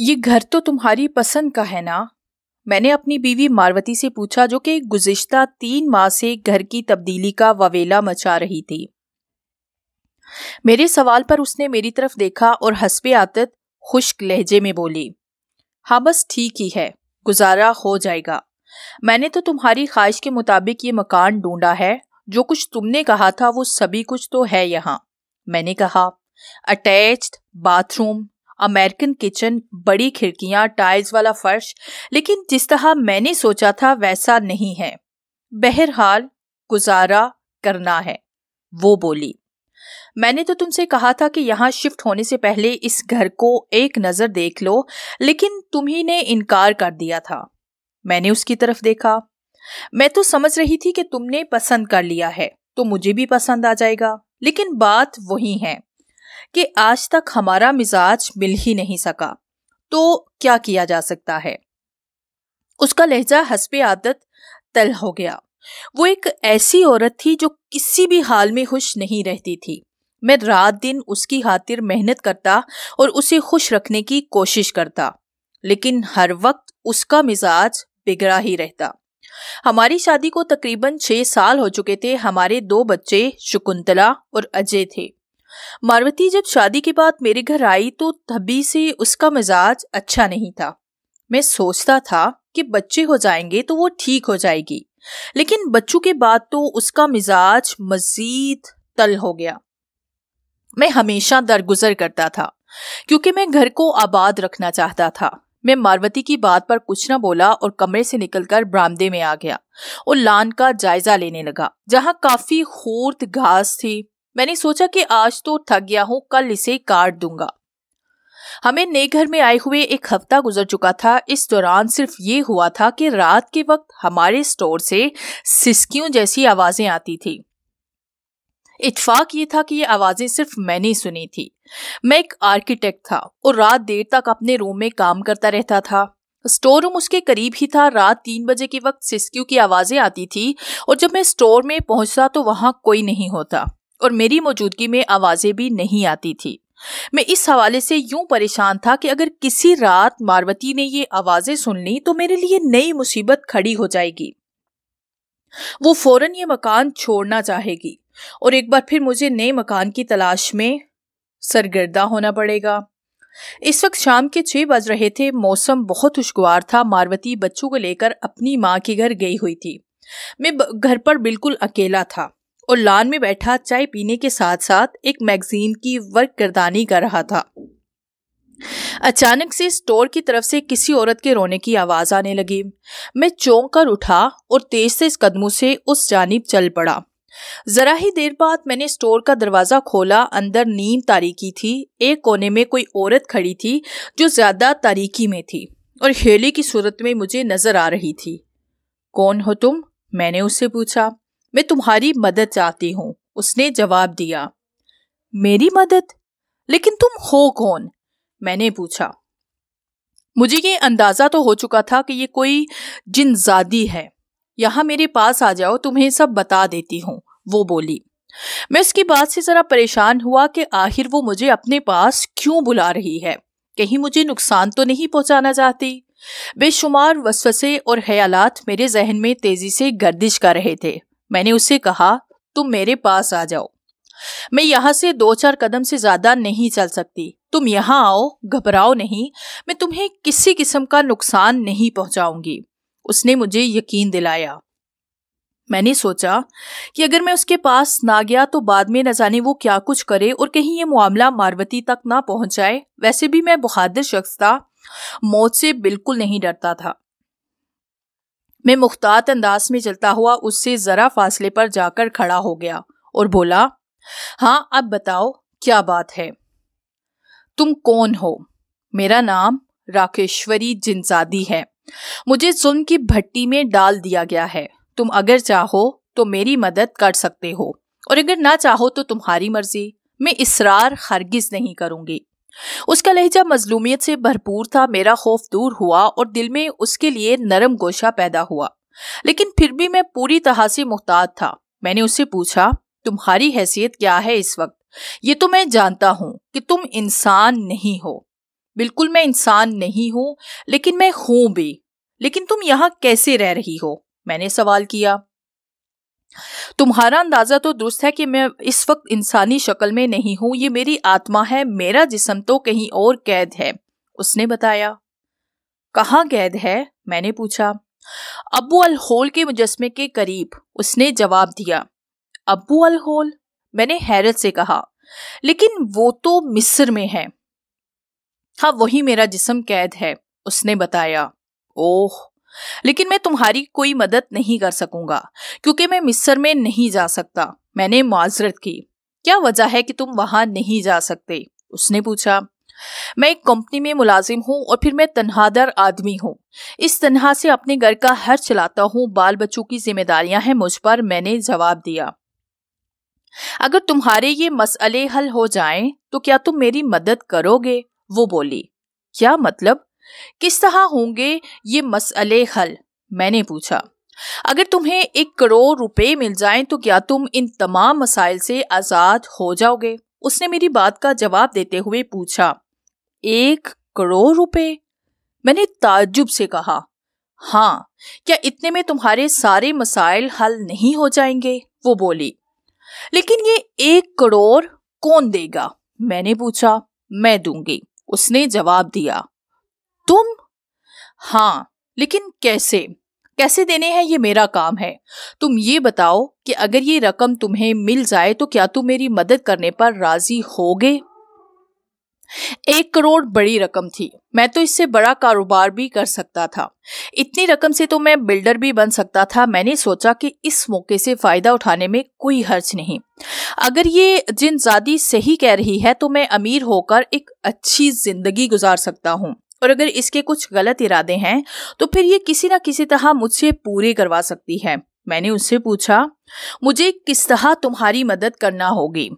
ये घर तो तुम्हारी पसंद का है ना मैंने अपनी बीवी मारवती से पूछा जो कि गुजश्ता तीन माह से घर की तब्दीली का ववेला मचा रही थी मेरे सवाल पर उसने मेरी तरफ देखा और हसब आदत खुश्क लहजे में बोली हाँ बस ठीक ही है गुजारा हो जाएगा मैंने तो तुम्हारी ख्वाहिश के मुताबिक ये मकान ढूंढा है जो कुछ तुमने कहा था वो सभी कुछ तो है यहाँ मैंने कहा अटैच्ड बाथरूम अमेरिकन किचन बड़ी खिड़कियां टाइल्स वाला फर्श लेकिन जिस तरह मैंने सोचा था वैसा नहीं है बहरहाल गुजारा करना है वो बोली मैंने तो तुमसे कहा था कि यहाँ शिफ्ट होने से पहले इस घर को एक नज़र देख लो लेकिन तुम्ही ने इनकार कर दिया था मैंने उसकी तरफ देखा मैं तो समझ रही थी कि तुमने पसंद कर लिया है तो मुझे भी पसंद आ जाएगा लेकिन बात वही है कि आज तक हमारा मिजाज मिल ही नहीं सका तो क्या किया जा सकता है उसका लहजा हसब आदत तल हो गया वो एक ऐसी औरत थी जो किसी भी हाल में खुश नहीं रहती थी मैं रात दिन उसकी खातिर मेहनत करता और उसे खुश रखने की कोशिश करता लेकिन हर वक्त उसका मिजाज बिगड़ा ही रहता हमारी शादी को तकरीबन छह साल हो चुके थे हमारे दो बच्चे शकुंतला और अजय थे मारवती जब शादी के बाद मेरे घर आई तो तभी से उसका मिजाज अच्छा नहीं था मैं सोचता था कि बच्चे हो जाएंगे तो वो ठीक हो जाएगी लेकिन बच्चों के बाद तो उसका मिजाज मजीद तल हो गया मैं हमेशा दरगुजर करता था क्योंकि मैं घर को आबाद रखना चाहता था मैं मारवती की बात पर कुछ न बोला और कमरे से निकलकर बरामदे में आ गया और लान का जायजा लेने लगा जहां काफी खूर्द घास थी मैंने सोचा कि आज तो थक गया हूं कल इसे काट दूंगा हमें नए घर में आए हुए एक हफ्ता गुजर चुका था इस दौरान सिर्फ ये हुआ था कि रात के वक्त हमारे स्टोर से सिस्कियों जैसी आवाजें आती थी इतफाक ये था कि ये आवाजें सिर्फ मैंने सुनी थी मैं एक आर्किटेक्ट था और रात देर तक अपने रूम में काम करता रहता था स्टोर रूम उसके करीब ही था रात तीन बजे के वक्त सिस्क्यू की आवाजें आती थी और जब मैं स्टोर में पहुंचता तो वहां कोई नहीं होता और मेरी मौजूदगी में आवाज़ें भी नहीं आती थी मैं इस हवाले से यूं परेशान था कि अगर किसी रात मारवती ने ये आवाज़ें सुन ली तो मेरे लिए नई मुसीबत खड़ी हो जाएगी वो फौरन ये मकान छोड़ना चाहेगी और एक बार फिर मुझे नए मकान की तलाश में सरगर्दा होना पड़ेगा इस वक्त शाम के छः बज रहे थे मौसम बहुत खुशगवार था मारवती बच्चों को लेकर अपनी माँ के घर गई हुई थी मैं घर पर बिल्कुल अकेला था और लान में बैठा चाय पीने के साथ साथ एक मैगजीन की वर्क करदानी कर रहा था अचानक से स्टोर की तरफ से किसी औरत के रोने की आवाज आने लगी मैं चौंक कर उठा और तेज से इस कदमों से उस जानिब चल पड़ा जरा ही देर बाद मैंने स्टोर का दरवाजा खोला अंदर नीम तारीकी थी एक कोने में कोई औरत खड़ी थी जो ज्यादा तारीकी में थी और हेली की सूरत में मुझे नजर आ रही थी कौन हो तुम मैंने उससे पूछा मैं तुम्हारी मदद चाहती हूँ उसने जवाब दिया मेरी मदद लेकिन तुम हो कौन मैंने पूछा मुझे ये अंदाज़ा तो हो चुका था कि ये कोई जिनजादी है यहाँ मेरे पास आ जाओ तुम्हें सब बता देती हूँ वो बोली मैं उसकी बात से ज़रा परेशान हुआ कि आखिर वो मुझे अपने पास क्यों बुला रही है कहीं मुझे नुकसान तो नहीं पहुंचाना चाहती बेशुमार वसवसे और ख्याल मेरे जहन में तेज़ी से गर्दिश कर रहे थे मैंने उससे कहा तुम मेरे पास आ जाओ मैं यहाँ से दो चार कदम से ज्यादा नहीं चल सकती तुम यहाँ आओ घबराओ नहीं मैं तुम्हें किसी किस्म का नुकसान नहीं पहुंचाऊंगी उसने मुझे यकीन दिलाया मैंने सोचा कि अगर मैं उसके पास ना गया तो बाद में न जाने वो क्या कुछ करे और कहीं ये मामला मारवती तक ना पहुंचाए वैसे भी मैं बहादुर शख्स था मौत से बिल्कुल नहीं डरता था मैं मुख्तात अंदाज में चलता हुआ उससे जरा फासले पर जाकर खड़ा हो गया और बोला हाँ अब बताओ क्या बात है तुम कौन हो मेरा नाम राकेश्वरी जिनजादी है मुझे जुल्म की भट्टी में डाल दिया गया है तुम अगर चाहो तो मेरी मदद कर सकते हो और अगर ना चाहो तो तुम्हारी मर्जी मैं इसरार हरगिज नहीं करूंगी उसका लहजा मजलूमियत से भरपूर था मेरा खौफ दूर हुआ और दिल में उसके लिए नरम गोशा पैदा हुआ लेकिन फिर भी मैं पूरी तरह से मुहताज था मैंने उससे पूछा तुम्हारी हैसियत क्या है इस वक्त ये तो मैं जानता हूं कि तुम इंसान नहीं हो बिल्कुल मैं इंसान नहीं हूं लेकिन मैं हूं भी लेकिन तुम यहां कैसे रह रही हो मैंने सवाल किया तुम्हारा अंदाज़ा तो दुरुस्त है कि मैं इस वक्त इंसानी शक्ल में नहीं हूं ये मेरी आत्मा है मेरा जिसम तो कहीं और कैद है उसने बताया कहा कैद है मैंने पूछा अबू अल होल के मुजस्मे के करीब उसने जवाब दिया अबू अल होल मैंने हैरत से कहा लेकिन वो तो मिस्र में है हाँ वही मेरा जिसम कैद है उसने बताया ओह लेकिन मैं तुम्हारी कोई मदद नहीं कर सकूंगा क्योंकि मैं मिस्र में नहीं जा सकता मैंने माजरत की क्या वजह है कि तुम वहां नहीं जा सकते उसने पूछा मैं एक कंपनी में मुलाजिम हूं और फिर मैं तनहादर आदमी हूं इस तनहा से अपने घर का हर चलाता हूं बाल बच्चों की जिम्मेदारियां हैं मुझ पर मैंने जवाब दिया अगर तुम्हारे ये मसले हल हो जाएं, तो क्या तुम मेरी मदद करोगे वो बोली क्या मतलब किस तरह होंगे ये मसले हल मैंने पूछा अगर तुम्हें एक करोड़ रुपए मिल जाएं तो क्या तुम इन तमाम मसाइल से आज़ाद हो जाओगे उसने मेरी बात का जवाब देते हुए पूछा एक करोड़ रुपए मैंने ताजुब से कहा हाँ क्या इतने में तुम्हारे सारे मसाइल हल नहीं हो जाएंगे वो बोली लेकिन ये एक करोड़ कौन देगा मैंने पूछा मैं दूंगी उसने जवाब दिया तुम हाँ लेकिन कैसे कैसे देने हैं ये मेरा काम है तुम ये बताओ कि अगर ये रकम तुम्हें मिल जाए तो क्या तुम मेरी मदद करने पर राजी होगे एक करोड़ बड़ी रकम थी मैं तो इससे बड़ा कारोबार भी कर सकता था इतनी रकम से तो मैं बिल्डर भी बन सकता था मैंने सोचा कि इस मौके से फायदा उठाने में कोई हर्ज नहीं अगर ये जिनजादी सही कह रही है तो मैं अमीर होकर एक अच्छी जिंदगी गुजार सकता हूँ और अगर इसके कुछ गलत इरादे हैं तो फिर ये किसी ना किसी तरह मुझसे पूरे करवा सकती है मैंने उससे पूछा मुझे किस तरह तुम्हारी मदद करना होगी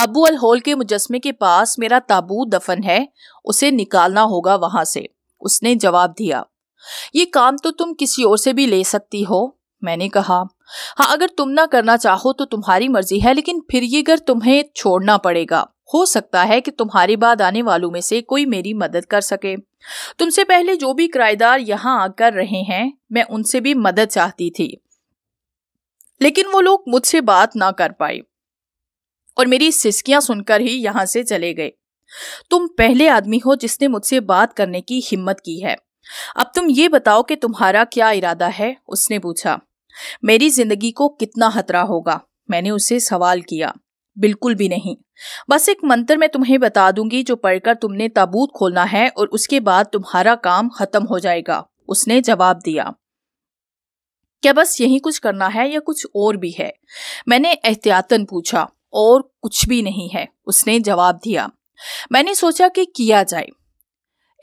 अबू अल होल के मुजस्मे के पास मेरा ताबूत दफन है उसे निकालना होगा वहां से उसने जवाब दिया ये काम तो तुम किसी और से भी ले सकती हो मैंने कहा हाँ अगर तुम ना करना चाहो तो तुम्हारी मर्जी है लेकिन फिर ये घर तुम्हें छोड़ना पड़ेगा हो सकता है कि तुम्हारी बाद आने वालों में से कोई मेरी मदद कर सके तुमसे पहले जो भी किराएदार यहाँ आकर रहे हैं मैं उनसे भी मदद चाहती थी लेकिन वो लोग मुझसे बात ना कर पाए और मेरी सिस्कियां सुनकर ही यहां से चले गए तुम पहले आदमी हो जिसने मुझसे बात करने की हिम्मत की है अब तुम ये बताओ कि तुम्हारा क्या इरादा है उसने पूछा मेरी जिंदगी को कितना खतरा होगा मैंने उससे सवाल किया बिल्कुल भी नहीं बस एक मंत्र मैं तुम्हें बता दूंगी जो पढ़कर तुमने ताबूत खोलना है और उसके बाद तुम्हारा काम खत्म हो जाएगा उसने जवाब दिया क्या बस यही कुछ करना है या कुछ और भी है मैंने एहतियातन पूछा और कुछ भी नहीं है उसने जवाब दिया मैंने सोचा कि किया जाए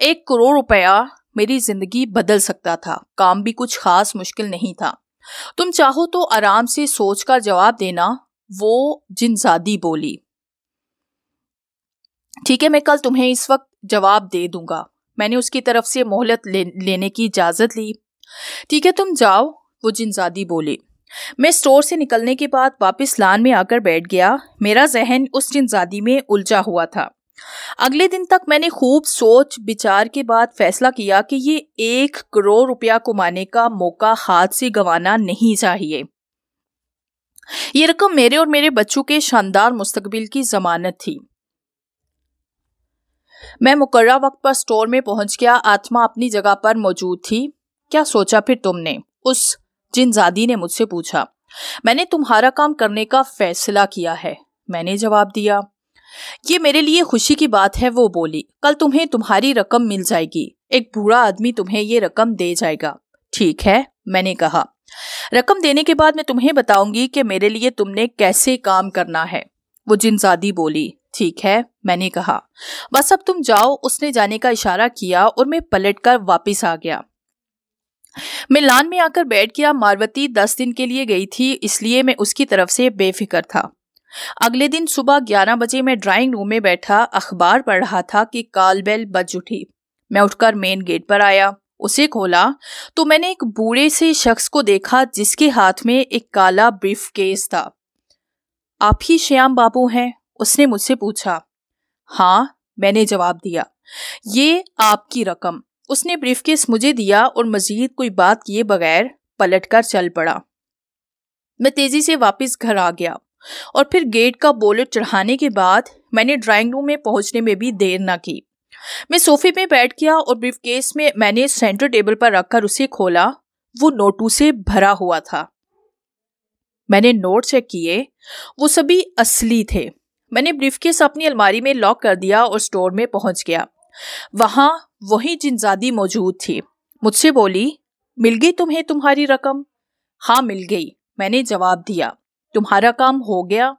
एक करोड़ रुपया मेरी जिंदगी बदल सकता था काम भी कुछ खास मुश्किल नहीं था तुम चाहो तो आराम से सोच कर जवाब देना वो जिनजादी बोली ठीक है मैं कल तुम्हें इस वक्त जवाब दे दूंगा मैंने उसकी तरफ से मोहलत ले, लेने की इजाज़त ली ठीक है तुम जाओ वो जिनजादी बोली मैं स्टोर से निकलने के बाद वापस लान में आकर बैठ गया मेरा जहन उस जिनजादी में उलझा हुआ था अगले दिन तक मैंने खूब सोच विचार के बाद फैसला किया कि ये एक करोड़ रुपया कमाने का मौका हाथ से गंवाना नहीं चाहिए ये रकम मेरे और मेरे बच्चों के शानदार मुस्तकबिल की जमानत थी मैं मुकर्रा वक्त पर स्टोर में पहुंच गया आत्मा अपनी जगह पर मौजूद थी क्या सोचा फिर तुमने उस जिनजादी ने मुझसे पूछा मैंने तुम्हारा काम करने का फैसला किया है मैंने जवाब दिया ये मेरे लिए खुशी की बात है वो बोली कल तुम्हें तुम्हारी रकम मिल जाएगी एक बूढ़ा आदमी तुम्हें ये रकम दे जाएगा ठीक है मैंने कहा रकम देने के बाद मैं तुम्हें बताऊंगी कि मेरे लिए तुमने कैसे काम करना है वो जिनजादी बोली ठीक है मैंने कहा बस अब तुम जाओ उसने जाने का इशारा किया और मैं पलट कर वापिस आ गया मिलान में आकर बैठ गया मारवती दस दिन के लिए गई थी इसलिए मैं उसकी तरफ से बेफिक्र था अगले दिन सुबह ग्यारह बजे मैं ड्राइंग रूम में बैठा अखबार पढ़ रहा था कि काल बेल बज उठी मैं उठकर मेन गेट पर आया उसे खोला तो मैंने एक बूढ़े से शख्स को देखा जिसके हाथ में एक काला ब्रीफ केस था आप ही श्याम बाबू हैं उसने मुझसे पूछा हाँ मैंने जवाब दिया ये आपकी रकम उसने ब्रीफ केस मुझे दिया और मजीद कोई बात किए बगैर पलट कर चल पड़ा मैं तेजी से वापस घर आ गया और फिर गेट का बोलेट चढ़ाने के बाद मैंने ड्राइंग रूम में पहुंचने में भी देर ना की मैं सोफे में बैठ गया और केस में मैंने सेंटर टेबल पर रखकर उसे खोला वो नोटों से भरा हुआ था मैंने नोट चेक किए वो सभी असली थे मैंने केस अपनी अलमारी में लॉक कर दिया और स्टोर में पहुंच गया वहां वही जिनजादी मौजूद थी मुझसे बोली मिल गई तुम्हें तुम्हारी रकम हाँ मिल गई मैंने जवाब दिया तुम्हारा काम हो गया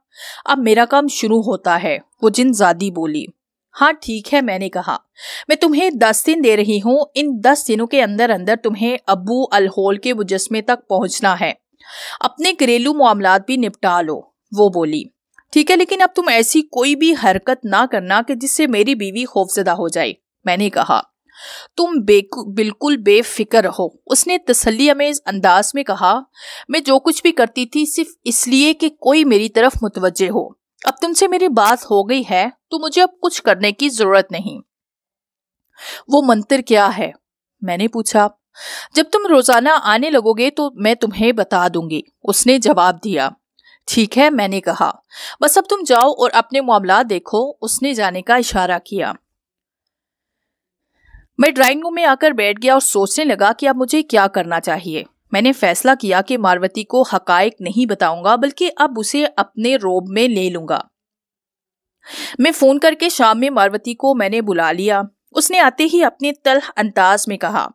अब मेरा काम शुरू होता है वो जिनजादी बोली हाँ ठीक है मैंने कहा मैं तुम्हें दस दिन दे रही हूँ इन दस दिनों के अंदर अंदर तुम्हें अबू अलहोल के मुजस्मे तक पहुँचना है अपने घरेलू मामला भी निपटा लो वो बोली ठीक है लेकिन अब तुम ऐसी कोई भी हरकत ना करना कि जिससे मेरी बीवी खौफजदा हो जाए मैंने कहा तुम बिल्कुल बेफिक्र रहो उसने तसली अमेज अंदाज में कहा मैं जो कुछ भी करती थी सिर्फ इसलिए कि कोई मेरी तरफ मुतवजे हो अब तुमसे मेरी बात हो गई है तो मुझे अब कुछ करने की जरूरत नहीं वो मंत्र क्या है मैंने पूछा जब तुम रोजाना आने लगोगे तो मैं तुम्हें बता दूंगी उसने जवाब दिया ठीक है मैंने कहा बस अब तुम जाओ और अपने मामला देखो उसने जाने का इशारा किया मैं ड्राइंग रूम में आकर बैठ गया और सोचने लगा कि अब मुझे क्या करना चाहिए मैंने फैसला किया कि मारवती को हकायक नहीं बताऊंगा बल्कि अब उसे अपने रोब में ले लूंगा मैं फोन करके शाम में मारवती को मैंने बुला लिया उसने आते ही अपने तलह अंदाज में कहा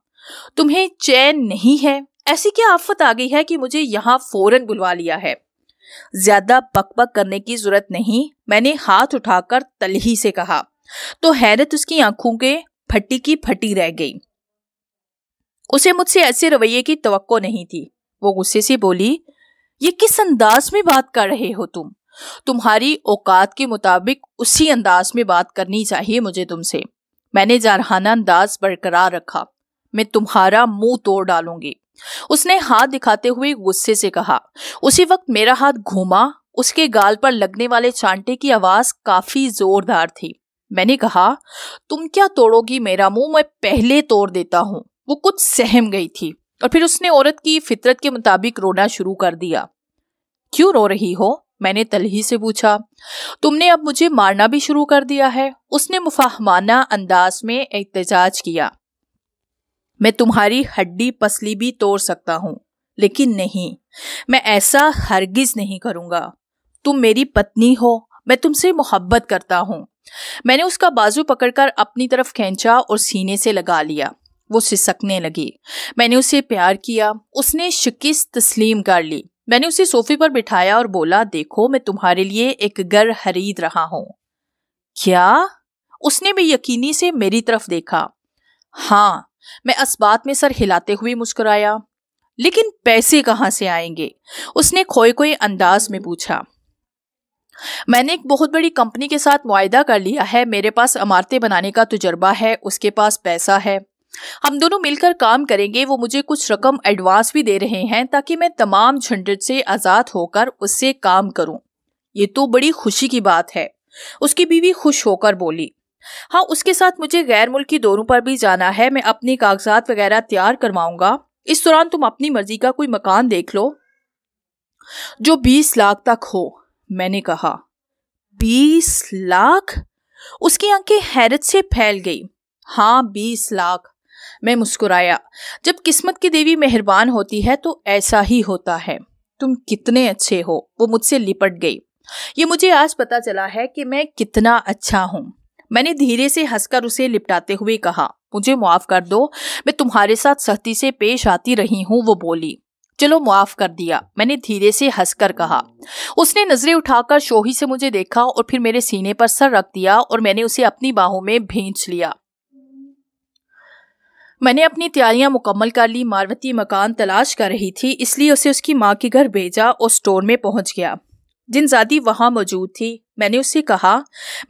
तुम्हें चैन नहीं है ऐसी क्या आफत आ गई है कि मुझे यहाँ फौरन बुलवा लिया है ज्यादा बकबक करने की जरूरत नहीं मैंने हाथ उठाकर तलही से कहा तो हैरत उसकी आंखों के फटी की फटी रह गई उसे मुझसे ऐसे रवैये की तो नहीं थी वो गुस्से से बोली ये किस अंदाज में बात कर रहे हो तुम तुम्हारी औकात के मुताबिक उसी अंदाज में बात करनी चाहिए मुझे तुमसे मैंने जारहाना अंदाज बरकरार रखा मैं तुम्हारा मुंह तोड़ डालूंगी उसने हाथ दिखाते हुए गुस्से से कहा उसी वक्त मेरा हाथ घूमा उसके गाल पर लगने वाले चांटे की आवाज काफी जोरदार थी मैंने कहा तुम क्या तोड़ोगी मेरा मुंह मैं पहले तोड़ देता हूँ वो कुछ सहम गई थी और फिर उसने औरत की फितरत के मुताबिक रोना शुरू कर दिया क्यों रो रही हो मैंने तलही से पूछा तुमने अब मुझे मारना भी शुरू कर दिया है उसने मुफाहमाना अंदाज में एहतजाज किया मैं तुम्हारी हड्डी पसली भी तोड़ सकता हूं लेकिन नहीं मैं ऐसा हरगिज नहीं करूंगा तुम मेरी पत्नी हो मैं तुमसे मोहब्बत करता हूं मैंने उसका बाजू पकड़कर अपनी तरफ खींचा और सीने से लगा लिया वो सिसकने लगी मैंने उसे प्यार किया उसने शिकस्त तस्लीम कर ली मैंने उसे सोफे पर बिठाया और बोला देखो मैं तुम्हारे लिए एक घर खरीद रहा हूं क्या उसने भी यकीनी से मेरी तरफ देखा हाँ मैं असबात में सर हिलाते हुए मुस्कुराया लेकिन पैसे कहाँ से आएंगे उसने खोए खोए अंदाज में पूछा मैंने एक बहुत बड़ी कंपनी के साथ वायदा कर लिया है मेरे पास इमारतें बनाने का तजर्बा है उसके पास पैसा है हम दोनों मिलकर काम करेंगे वो मुझे कुछ रकम एडवांस भी दे रहे हैं ताकि मैं तमाम झंझट से आज़ाद होकर उससे काम करूं। ये तो बड़ी खुशी की बात है उसकी बीवी खुश होकर बोली हाँ उसके साथ मुझे गैर मुल्की दौरों पर भी जाना है मैं अपने कागजात वगैरह तैयार करवाऊंगा इस दौरान तुम अपनी मर्जी का कोई मकान देख लो जो बीस लाख तक हो मैंने कहा बीस लाख उसकी आंखें हैरत से फैल गई हाँ बीस लाख मैं मुस्कुराया जब किस्मत की देवी मेहरबान होती है तो ऐसा ही होता है तुम कितने अच्छे हो वो मुझसे लिपट गई ये मुझे आज पता चला है कि मैं कितना अच्छा हूँ मैंने धीरे से हंसकर उसे लिपटाते हुए कहा मुझे मुआफ़ कर दो मैं तुम्हारे साथ सख्ती से पेश आती रही हूँ वो बोली चलो मुआफ़ कर दिया मैंने धीरे से हंसकर कहा उसने नजरें उठाकर शोही से मुझे देखा और फिर मेरे सीने पर सर रख दिया और मैंने उसे अपनी बाहों में भेज लिया मैंने अपनी तैयारियां मुकम्मल कर ली मारवती मकान तलाश कर रही थी इसलिए उसे उसकी माँ के घर भेजा और स्टोर में पहुंच गया जिनजादी वहाँ मौजूद थी मैंने उससे कहा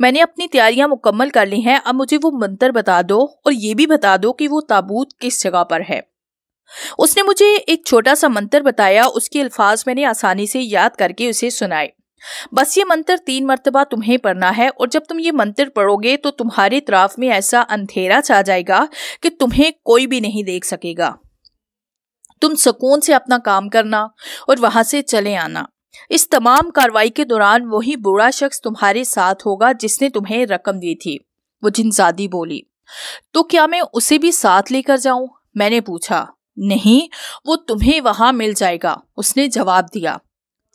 मैंने अपनी तैयारियां मुकम्मल कर ली हैं अब मुझे वो मंत्र बता दो और ये भी बता दो कि वो ताबूत किस जगह पर है उसने मुझे एक छोटा सा मंत्र बताया उसके अल्फाज मैंने आसानी से याद करके उसे सुनाए बस ये मंत्र तीन मरतबा तुम्हें पढ़ना है और जब तुम ये मंत्र पढ़ोगे तो तुम्हारे तराफ में ऐसा अंधेरा छा जाएगा कि तुम्हें कोई भी नहीं देख सकेगा तुम सुकून से अपना काम करना और वहां से चले आना इस तमाम कार्रवाई के दौरान वही बूढ़ा शख्स तुम्हारे साथ होगा जिसने तुम्हें रकम दी थी वो जिनजादी बोली तो क्या मैं उसे भी साथ लेकर जाऊं मैंने पूछा नहीं वो तुम्हें वहां मिल जाएगा उसने जवाब दिया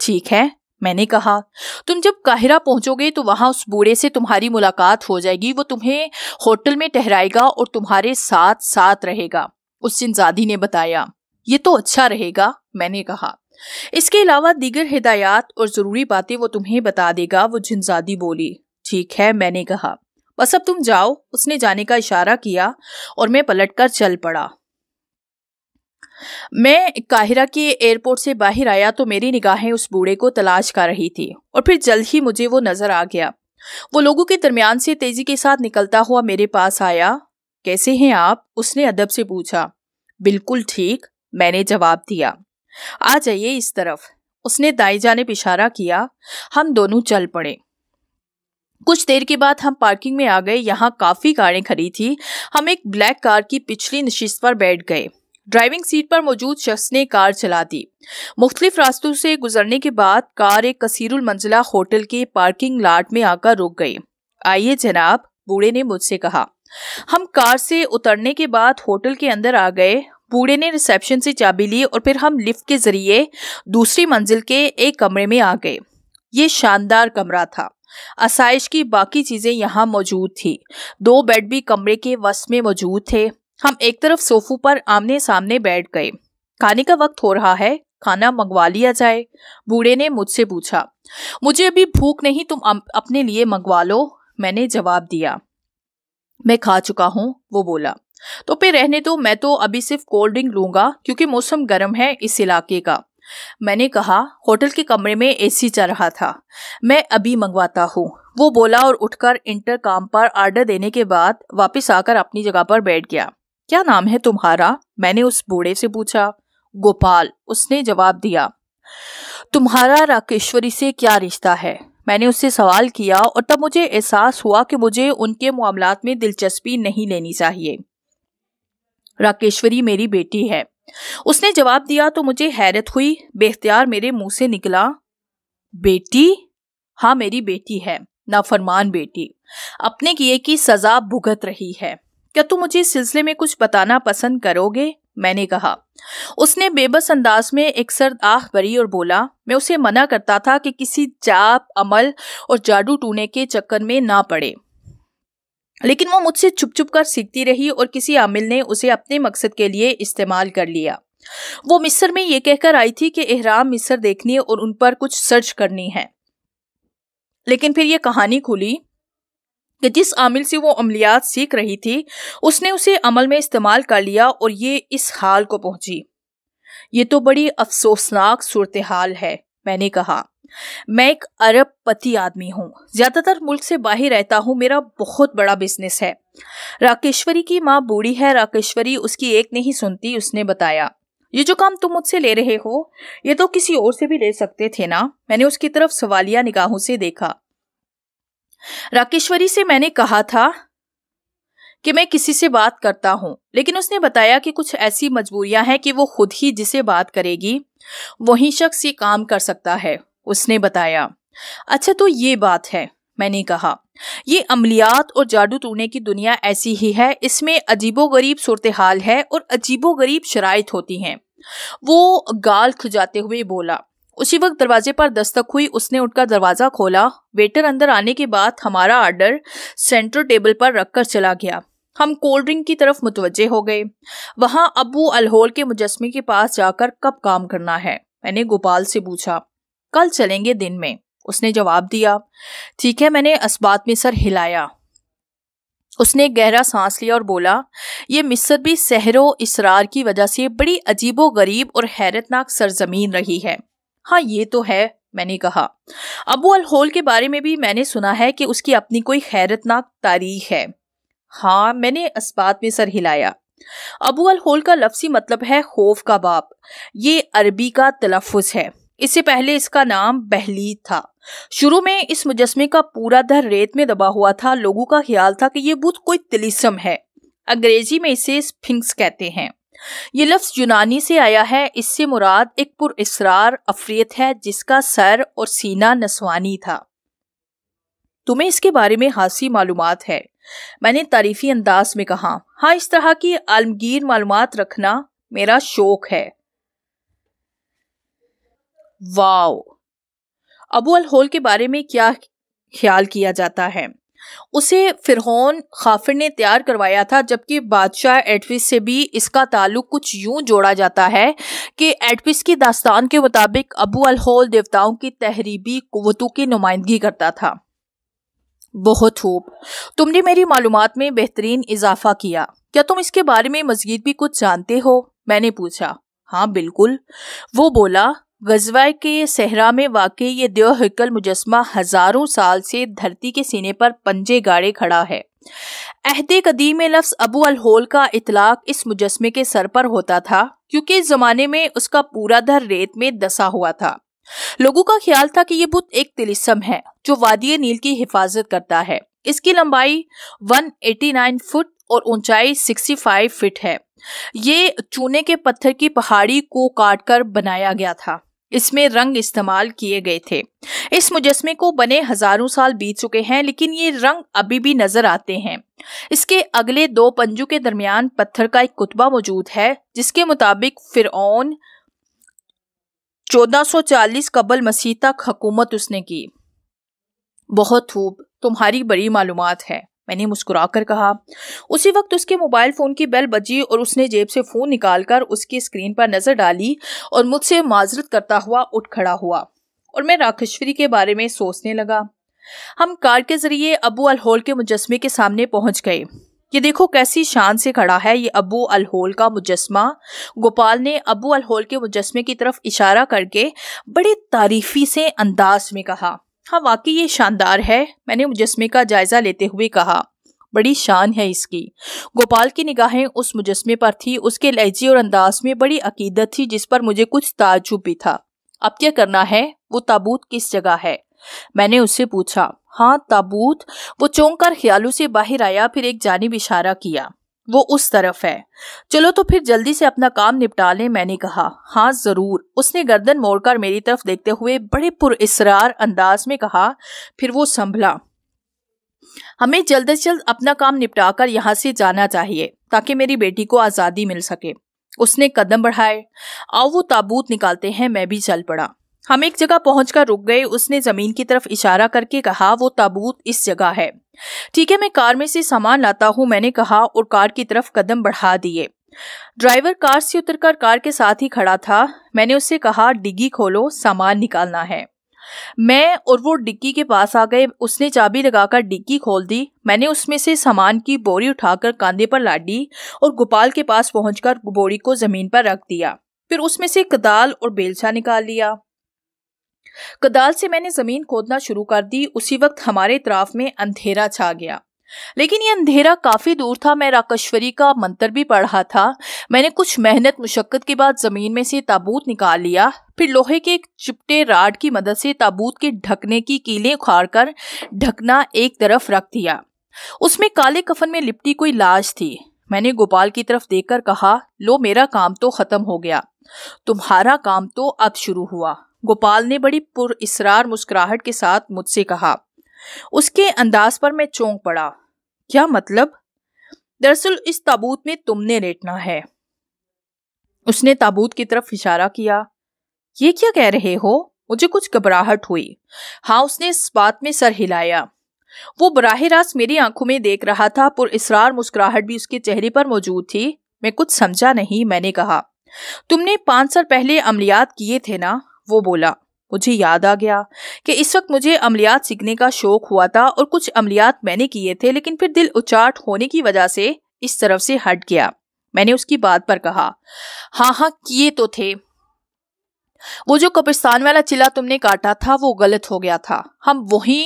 ठीक है मैंने कहा तुम जब काहिरा पहुंचोगे तो वहां उस बूढ़े से तुम्हारी मुलाकात हो जाएगी वो तुम्हें होटल में ठहराएगा और तुम्हारे साथ साथ रहेगा उस जिनजादी ने बताया ये तो अच्छा रहेगा मैंने कहा इसके अलावा दीगर हिदायत और ज़रूरी बातें वो तुम्हें बता देगा वो जिनजादी बोली ठीक है मैंने कहा बस अब तुम जाओ उसने जाने का इशारा किया और मैं पलट कर चल पड़ा मैं काहिरा के एयरपोर्ट से बाहर आया तो मेरी निगाहें उस बूढ़े को तलाश कर रही थी और फिर जल्द ही मुझे वो नजर आ गया वो लोगों के दरमियान से तेजी के साथ निकलता हुआ मेरे पास आया कैसे हैं आप उसने अदब से पूछा बिल्कुल ठीक मैंने जवाब दिया आ जाइए इस तरफ उसने दाई जानेब इशारा किया हम दोनों चल पड़े कुछ देर के बाद हम पार्किंग में आ गए यहाँ काफ़ी कारें खड़ी थी हम एक ब्लैक कार की पिछली नशीस पर बैठ गए ड्राइविंग सीट पर मौजूद शख्स ने कार चला दी मुख्तलिफ रास्तों से गुजरने के बाद कार एक कसीरुल मंजिला होटल के पार्किंग लाट में आकर रुक गई आइए जनाब बूढ़े ने मुझसे कहा हम कार से उतरने के बाद होटल के अंदर आ गए बूढ़े ने रिसेप्शन से चाबी ली और फिर हम लिफ्ट के जरिए दूसरी मंजिल के एक कमरे में आ गए ये शानदार कमरा था आसाइश की बाकी चीज़ें यहाँ मौजूद थी दो बेड भी कमरे के वस में मौजूद थे हम एक तरफ सोफू पर आमने सामने बैठ गए खाने का वक्त हो रहा है खाना मंगवा लिया जाए बूढ़े ने मुझसे पूछा मुझे अभी भूख नहीं तुम अपने लिए मंगवा लो मैंने जवाब दिया मैं खा चुका हूँ वो बोला तो फिर रहने दो मैं तो अभी सिर्फ कोल्ड ड्रिंक लूंगा क्योंकि मौसम गर्म है इस इलाके का मैंने कहा होटल के कमरे में एसी चल रहा था मैं अभी मंगवाता हूँ वो बोला और उठकर इंटरकाम पर आर्डर देने के बाद वापस आकर अपनी जगह पर बैठ गया क्या नाम है तुम्हारा मैंने उस बूढ़े से पूछा गोपाल उसने जवाब दिया तुम्हारा राकेश्वरी से क्या रिश्ता है मैंने उससे सवाल किया और तब मुझे एहसास हुआ कि मुझे उनके मामलात में दिलचस्पी नहीं लेनी चाहिए राकेश्वरी मेरी बेटी है उसने जवाब दिया तो मुझे हैरत हुई बेख्तियार मेरे मुंह से निकला बेटी हाँ मेरी बेटी है नाफरमान बेटी अपने किए की सजा भुगत रही है क्या तुम मुझे इस सिलसिले में कुछ बताना पसंद करोगे मैंने कहा उसने बेबस अंदाज में एक सर्द आह भरी और बोला मैं उसे मना करता था कि किसी जाप अमल और जादू टूने के चक्कर में ना पड़े लेकिन वो मुझसे चुप चुप कर सीखती रही और किसी आमिल ने उसे अपने मकसद के लिए इस्तेमाल कर लिया वो मिस्र में ये कहकर आई थी कि एहराम मिस्र देखनी और उन पर कुछ सर्च करनी है लेकिन फिर ये कहानी खुली कि जिस आमिल से वो अमलियात सीख रही थी उसने उसे अमल में इस्तेमाल कर लिया और ये इस हाल को पहुंची ये तो बड़ी अफसोसनाक सूरत हाल है मैंने कहा मैं एक अरब पति आदमी हूँ ज्यादातर मुल्क से बाहर रहता हूँ मेरा बहुत बड़ा बिजनेस है राकेश्वरी की माँ बूढ़ी है राकेश्वरी उसकी एक नहीं सुनती उसने बताया ये जो काम तुम मुझसे ले रहे हो ये तो किसी और से भी ले सकते थे ना मैंने उसकी तरफ सवालिया निगाहों से देखा राकेश्वरी से मैंने कहा था कि मैं किसी से बात करता हूं लेकिन उसने बताया कि कुछ ऐसी मजबूरियां हैं कि वो खुद ही जिसे बात करेगी वही शख्स ये काम कर सकता है उसने बताया अच्छा तो ये बात है मैंने कहा ये अमलियात और जादू टूने की दुनिया ऐसी ही है इसमें अजीबो गरीब सूरत हाल है और अजीबो गरीब शराइत होती हैं वो गाल खुजाते हुए बोला उसी वक्त दरवाजे पर दस्तक हुई उसने उठकर दरवाज़ा खोला वेटर अंदर आने के बाद हमारा आर्डर सेंटर टेबल पर रखकर चला गया हम कोल्ड ड्रिंक की तरफ मुतवजे हो गए वहां अबू अलहोल के मुजस्मे के पास जाकर कब काम करना है मैंने गोपाल से पूछा कल चलेंगे दिन में उसने जवाब दिया ठीक है मैंने इस्बात में सर हिलाया उसने गहरा सांस लिया और बोला ये मिस्र भी सहरों इसरार की वजह से बड़ी अजीबो गरीब और हैरतनाक सरजमीन रही है हाँ ये तो है मैंने कहा अबू अल होल के बारे में भी मैंने सुना है कि उसकी अपनी कोई खैरतनाक तारीख है हाँ मैंने इस्बात में सर हिलाया अबू अल होल का लफ्सी मतलब है खौफ का बाप ये अरबी का तलफ़ है इससे पहले इसका नाम बहली था शुरू में इस मुजस्मे का पूरा दर रेत में दबा हुआ था लोगों का ख्याल था कि यह बुध कोई तिलिसम है अंग्रेजी में इसे स्फिंक्स कहते हैं ये लफ्ज़ यूनानी से आया है इससे मुराद एक पुरसरार अफरीत है जिसका सर और सीना नसवानी था तुम्हें इसके बारे में हासी मालूम है मैंने तारीफी अंदाज में कहा हाँ इस तरह की आलमगीर मालूम रखना मेरा शौक है वाओ अबू अल होल के बारे में क्या ख्याल किया जाता है उसे फिरहोन खाफिर ने तैयार करवाया था जबकि बादशाह एडविस से भी इसका ताल्लुक कुछ यूं जोड़ा जाता है कि एडविस की दास्तान के मुताबिक अबू अलहोल देवताओं की तहरीबी कुतों की नुमाइंदगी करता था बहुत खूब तुमने मेरी मालूम में बेहतरीन इजाफा किया क्या तुम इसके बारे में मजीद भी कुछ जानते हो मैंने पूछा हाँ बिल्कुल वो बोला गजवा के सहरा में वाकई ये देव हिकल मुजस्मा हजारों साल से धरती के सीने पर पंजे गाड़े खड़ा है अहद कदीम लफ्स अबू अलहोल का इतलाक इस मुजस्मे के सर पर होता था क्योंकि इस जमाने में उसका पूरा धर रेत में दसा हुआ था लोगों का ख्याल था कि ये बुत एक तिलिस्म है जो वादी नील की हिफाजत करता है इसकी लंबाई 189 फुट और ऊंचाई 65 फीट है ये चूने के पत्थर की पहाड़ी को काटकर बनाया गया था इसमें रंग इस्तेमाल किए गए थे इस मुजस्मे को बने हजारों साल बीत चुके हैं लेकिन ये रंग अभी भी नजर आते हैं इसके अगले दो पंजों के दरमियान पत्थर का एक कुतबा मौजूद है जिसके मुताबिक फिर 1440 कबल मसीह तक हुकूमत उसने की बहुत खूब तुम्हारी बड़ी मालूमात है मैंने मुस्कुरा कर कहा उसी वक्त उसके मोबाइल फ़ोन की बेल बजी और उसने जेब से फ़ोन निकालकर उसकी स्क्रीन पर नज़र डाली और मुझसे माजरत करता हुआ उठ खड़ा हुआ और मैं राकेश्वरी के बारे में सोचने लगा हम कार के ज़रिए अबू अलहोल के मुजस्मे के सामने पहुंच गए ये देखो कैसी शान से खड़ा है ये अबू अलहोल का मुजस्मा गोपाल ने अबू अलहोल के मुजस्मे की तरफ इशारा करके बड़े तारीफी से अंदाज में कहा हाँ वाकई ये शानदार है मैंने मुजस्मे का जायज़ा लेते हुए कहा बड़ी शान है इसकी गोपाल की निगाहें उस मुजस्मे पर थी उसके लहजे और अंदाज में बड़ी अकीदत थी जिस पर मुझे कुछ ताजुब भी था अब क्या करना है वो ताबूत किस जगह है मैंने उससे पूछा हाँ ताबूत वो चौंक कर ख्यालों से बाहर आया फिर एक जानब इशारा किया वो उस तरफ है चलो तो फिर जल्दी से अपना काम निपटा लें मैंने कहा हाँ ज़रूर उसने गर्दन मोड़कर मेरी तरफ देखते हुए बड़े पुरस्रार अंदाज में कहा फिर वो संभला हमें जल्द से जल्द अपना काम निपटाकर यहाँ से जाना चाहिए ताकि मेरी बेटी को आज़ादी मिल सके उसने कदम बढ़ाए आओ वो ताबूत निकालते हैं मैं भी चल पड़ा हम एक जगह पहुंचकर रुक गए उसने जमीन की तरफ इशारा करके कहा वो ताबूत इस जगह है ठीक है मैं कार में से सामान लाता हूँ मैंने कहा और कार की तरफ कदम बढ़ा दिए ड्राइवर कार से उतरकर कार के साथ ही खड़ा था मैंने उससे कहा डिग्गी खोलो सामान निकालना है मैं और वो डिग्गी के पास आ गए उसने चाबी लगाकर डिग्गी खोल दी मैंने उसमें से सामान की बोरी उठाकर कांधे पर लाद दी और गोपाल के पास पहुंचकर बोरी को जमीन पर रख दिया फिर उसमें से कदाल और बेलचा निकाल लिया कदाल से मैंने जमीन खोदना शुरू कर दी उसी वक्त हमारे इतराफ में अंधेरा छा गया लेकिन ये अंधेरा काफी दूर था मैं राकेश्वरी का मंत्र भी पढ़ रहा था मैंने कुछ मेहनत मुशक्कत के बाद जमीन में से ताबूत निकाल लिया फिर लोहे के एक चिपटे राड की मदद से ताबूत के ढकने की कीलें उखाड़ कर ढकना एक तरफ रख दिया उसमें काले कफन में लिपटी कोई लाश थी मैंने गोपाल की तरफ देखकर कहा लो मेरा काम तो खत्म हो गया तुम्हारा काम तो अब शुरू हुआ गोपाल ने बड़ी पुर इसरार मुस्कुराहट के साथ मुझसे कहा उसके अंदाज पर मैं चौंक पड़ा क्या मतलब दरअसल इस ताबूत में तुमने लेटना है उसने ताबूत की तरफ इशारा किया ये क्या कह रहे हो मुझे कुछ घबराहट हुई हाँ उसने इस बात में सर हिलाया वो बराह रास्त मेरी आंखों में देख रहा था पुर इसरार मुस्कुराहट भी उसके चेहरे पर मौजूद थी मैं कुछ समझा नहीं मैंने कहा तुमने पांच साल पहले अमलियात किए थे ना वो बोला मुझे याद आ गया कि इस वक्त मुझे अमलियात सीखने का शौक हुआ था और कुछ अमलियात मैंने किए थे लेकिन फिर दिल उचाट होने की वजह से इस तरफ से हट गया मैंने उसकी बात पर कहा हाँ हाँ किए तो थे वो जो कब्रिस्तान वाला चिल्ला तुमने काटा था वो गलत हो गया था हम वही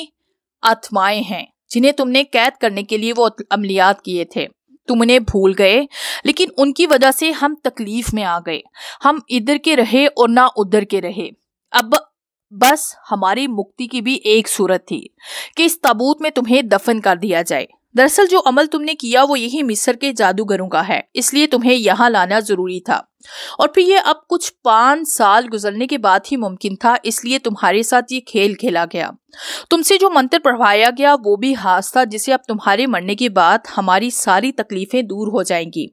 आत्माएं हैं जिन्हें तुमने कैद करने के लिए वो अमलियात किए थे तुम उन्हें भूल गए लेकिन उनकी वजह से हम तकलीफ में आ गए हम इधर के रहे और ना उधर के रहे अब बस हमारी मुक्ति की भी एक सूरत थी कि इस ताबूत में तुम्हें दफन कर दिया जाए दरअसल जो अमल तुमने किया वो यही मिस्र के जादूगरों का है इसलिए तुम्हें यहाँ लाना जरूरी था और फिर ये अब कुछ पाँच साल गुजरने के बाद ही मुमकिन था इसलिए तुम्हारे साथ ये खेल खेला गया तुमसे जो मंत्र पढ़वाया गया वो भी हास था जिसे अब तुम्हारे मरने के बाद हमारी सारी तकलीफें दूर हो जाएंगी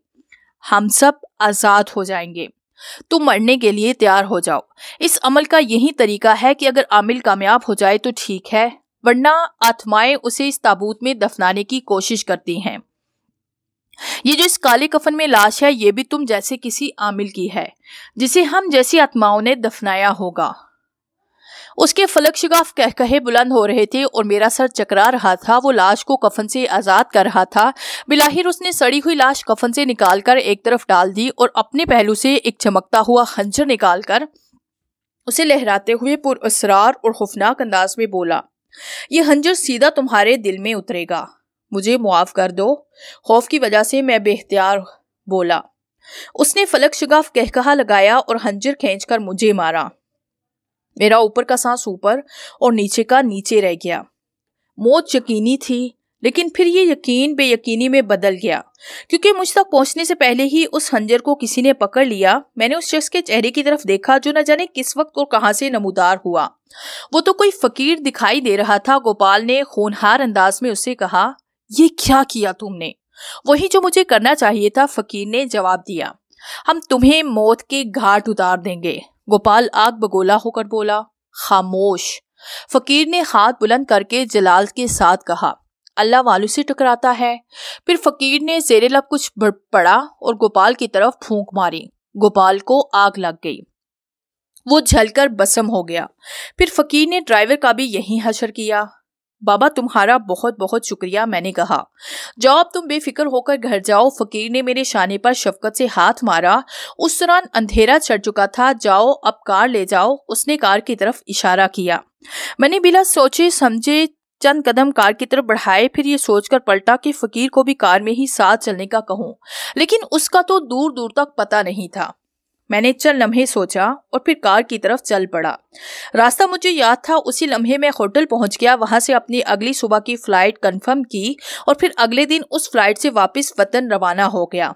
हम सब आज़ाद हो जाएंगे तुम मरने के लिए तैयार हो जाओ इस अमल का यही तरीका है कि अगर आमिल कामयाब हो जाए तो ठीक है वरना आत्माएं उसे इस ताबूत में दफनाने की कोशिश करती हैं ये जो इस काले कफन में लाश है ये भी तुम जैसे किसी आमिल की है जिसे हम जैसी आत्माओं ने दफनाया होगा उसके फलक शिगाफ कह कहे बुलंद हो रहे थे और मेरा सर चकरा रहा था वो लाश को कफन से आज़ाद कर रहा था बिलाहिर उसने सड़ी हुई लाश कफन से निकालकर एक तरफ डाल दी और अपने पहलू से एक चमकता हुआ खंजर निकालकर उसे लहराते हुए पुरअसरार और खुफनाक अंदाज में बोला यह हंजर सीधा तुम्हारे दिल में उतरेगा मुझे मुआफ़ कर दो खौफ की वजह से मैं बेख्तियार बोला उसने फलक शगाफ कहकहा लगाया और हंजर खींचकर मुझे मारा मेरा ऊपर का सांस ऊपर और नीचे का नीचे रह गया मौत यकीनी थी लेकिन फिर ये यकीन बेयकीनी में बदल गया क्योंकि मुझ तक पहुंचने से पहले ही उस हंजर को किसी ने पकड़ लिया मैंने उस शख्स के चेहरे की तरफ देखा जो न जाने किस वक्त और कहाँ से नमूदार हुआ वो तो कोई फकीर दिखाई दे रहा था गोपाल ने खूनहार अंदाज में उससे कहा ये क्या किया तुमने वही जो मुझे करना चाहिए था फकीर ने जवाब दिया हम तुम्हें मौत के घाट उतार देंगे गोपाल आग बगोला होकर बोला खामोश फकीर ने हाथ बुलंद करके जलाल के साथ कहा अल्लाह वालों से टकराता है फिर फकीर ने जेरे लब कुछ पड़ा और गोपाल की तरफ फूंक मारी गोपाल को आग लग गई वो झलकर बसम हो गया फिर फकीर ने ड्राइवर का भी यही हशर किया बाबा तुम्हारा बहुत बहुत शुक्रिया मैंने कहा जवाब तुम बेफिक्र होकर घर जाओ फकीर ने मेरे शाने पर शफकत से हाथ मारा उस दौरान अंधेरा चढ़ चुका था जाओ अब कार ले जाओ उसने कार की तरफ इशारा किया मैंने बिला सोचे समझे चंद कदम कार की तरफ बढ़ाए फिर ये सोचकर पलटा कि फकीर को भी कार में ही साथ चलने का कहूं लेकिन उसका तो दूर दूर तक पता नहीं था मैंने चल लम्हे सोचा और फिर कार की तरफ चल पड़ा रास्ता मुझे याद था उसी लम्हे में होटल पहुंच गया वहां से अपनी अगली सुबह की फ्लाइट कंफर्म की और फिर अगले दिन उस फ्लाइट से वापस वतन रवाना हो गया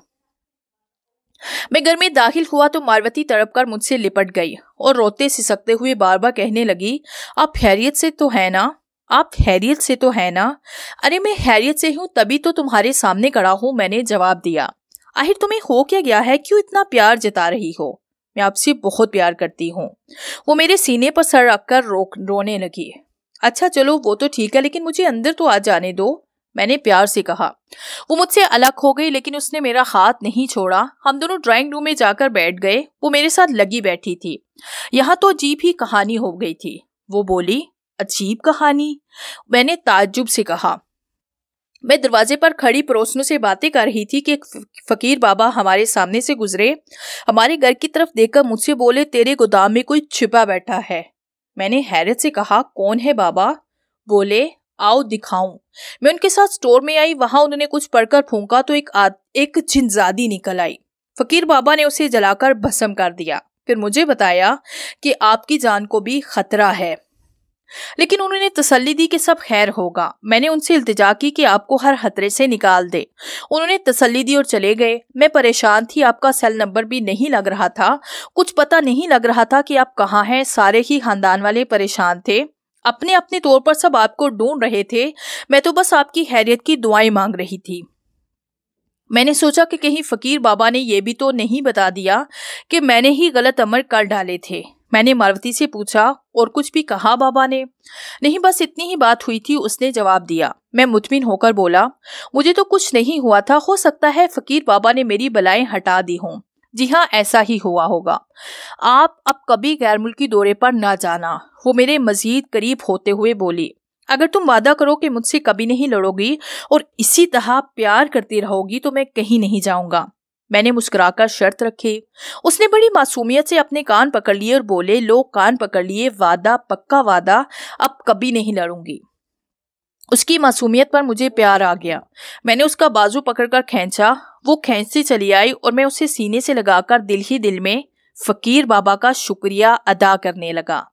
मैं घर में दाखिल हुआ तो मारवती तड़प कर मुझसे लिपट गई और रोते सिसकते हुए बार बार कहने लगी आप खैरियत से तो है ना आप हैरियत से तो है ना अरे मैं हैरियत से हूँ तभी तो तुम्हारे सामने खड़ा हूँ मैंने जवाब दिया आखिर तुम्हें हो क्या गया है क्यों इतना प्यार जता रही हो मैं आपसे बहुत प्यार करती हूँ वो मेरे सीने पर सर रखकर रो रोने लगी अच्छा चलो वो तो ठीक है लेकिन मुझे अंदर तो आ जाने दो मैंने प्यार से कहा वो मुझसे अलग हो गई लेकिन उसने मेरा हाथ नहीं छोड़ा हम दोनों ड्राइंग रूम में जाकर बैठ गए वो मेरे साथ लगी बैठी थी यहाँ तो अजीब ही कहानी हो गई थी वो बोली अजीब कहानी मैंने ताज्जुब से कहा मैं दरवाजे पर खड़ी पड़ोसनों से बातें कर रही थी कि एक फकीर बाबा हमारे सामने से गुजरे हमारे घर की तरफ देखकर मुझसे बोले तेरे गोदाम में कोई छिपा बैठा है मैंने हैरत से कहा कौन है बाबा बोले आओ दिखाऊं मैं उनके साथ स्टोर में आई वहां उन्होंने कुछ पढ़कर फूंका तो एक आद, एक जिनजादी निकल आई फकीर बाबा ने उसे जलाकर भस्म कर दिया फिर मुझे बताया कि आपकी जान को भी खतरा है लेकिन उन्होंने तसल्ली दी कि सब खैर होगा मैंने उनसे इल्तजा की कि आपको हर खतरे से निकाल दे उन्होंने तसल्ली दी और चले गए मैं परेशान थी आपका सेल नंबर भी नहीं लग रहा था कुछ पता नहीं लग रहा था कि आप कहाँ हैं सारे ही खानदान वाले परेशान थे अपने अपने तौर पर सब आपको ढूंढ रहे थे मैं तो बस आपकी हैरियत की दुआएं मांग रही थी मैंने सोचा कि कहीं फ़कीर बाबा ने यह भी तो नहीं बता दिया कि मैंने ही गलत अमर कर डाले थे मैंने मारवती से पूछा और कुछ भी कहा बाबा ने नहीं बस इतनी ही बात हुई थी उसने जवाब दिया मैं मुतमिन होकर बोला मुझे तो कुछ नहीं हुआ था हो सकता है फकीर बाबा ने मेरी बलाएं हटा दी हों जी हाँ ऐसा ही हुआ होगा आप अब कभी गैर मुल्की दौरे पर ना जाना वो मेरे मजीद करीब होते हुए बोली अगर तुम वादा करो कि मुझसे कभी नहीं लड़ोगी और इसी तरह प्यार करती रहोगी तो मैं कहीं नहीं जाऊंगा मैंने मुस्कुराकर शर्त रखी उसने बड़ी मासूमियत से अपने कान पकड़ लिए और बोले लोग कान पकड़ लिए वादा पक्का वादा अब कभी नहीं लड़ूंगी उसकी मासूमियत पर मुझे प्यार आ गया मैंने उसका बाजू पकड़कर खींचा वो खींचती चली आई और मैं उसे सीने से लगाकर दिल ही दिल में फकीर बाबा का शुक्रिया अदा करने लगा